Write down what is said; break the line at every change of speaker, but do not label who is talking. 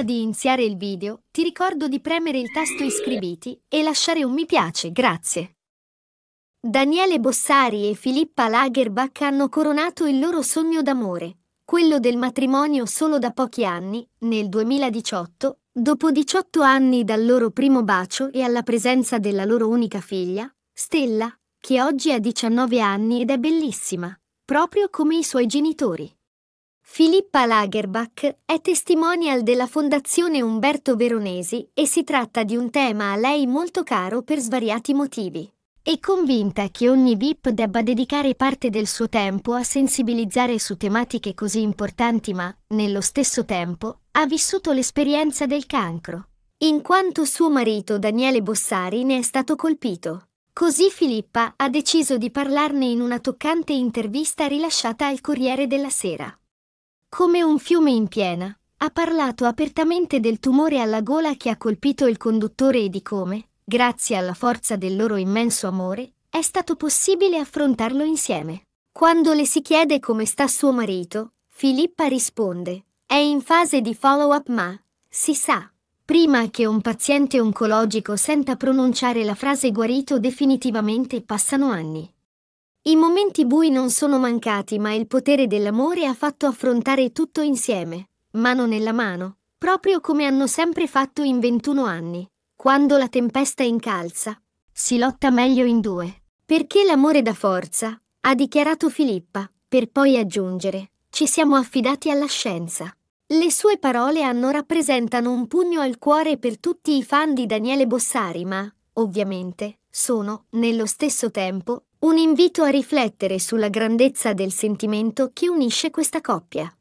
Prima di iniziare il video, ti ricordo di premere il tasto iscriviti e lasciare un mi piace, grazie. Daniele Bossari e Filippa Lagerbach hanno coronato il loro sogno d'amore, quello del matrimonio solo da pochi anni, nel 2018, dopo 18 anni dal loro primo bacio e alla presenza della loro unica figlia, Stella, che oggi ha 19 anni ed è bellissima, proprio come i suoi genitori. Filippa Lagerbach è testimonial della Fondazione Umberto Veronesi e si tratta di un tema a lei molto caro per svariati motivi. È convinta che ogni VIP debba dedicare parte del suo tempo a sensibilizzare su tematiche così importanti ma, nello stesso tempo, ha vissuto l'esperienza del cancro, in quanto suo marito Daniele Bossari ne è stato colpito. Così Filippa ha deciso di parlarne in una toccante intervista rilasciata al Corriere della Sera come un fiume in piena, ha parlato apertamente del tumore alla gola che ha colpito il conduttore e di come, grazie alla forza del loro immenso amore, è stato possibile affrontarlo insieme. Quando le si chiede come sta suo marito, Filippa risponde, è in fase di follow-up ma, si sa, prima che un paziente oncologico senta pronunciare la frase guarito definitivamente passano anni. I momenti bui non sono mancati, ma il potere dell'amore ha fatto affrontare tutto insieme, mano nella mano, proprio come hanno sempre fatto in 21 anni. Quando la tempesta incalza, si lotta meglio in due. Perché l'amore dà forza, ha dichiarato Filippa, per poi aggiungere, ci siamo affidati alla scienza. Le sue parole hanno rappresentano un pugno al cuore per tutti i fan di Daniele Bossari, ma ovviamente, sono, nello stesso tempo, un invito a riflettere sulla grandezza del sentimento che unisce questa coppia.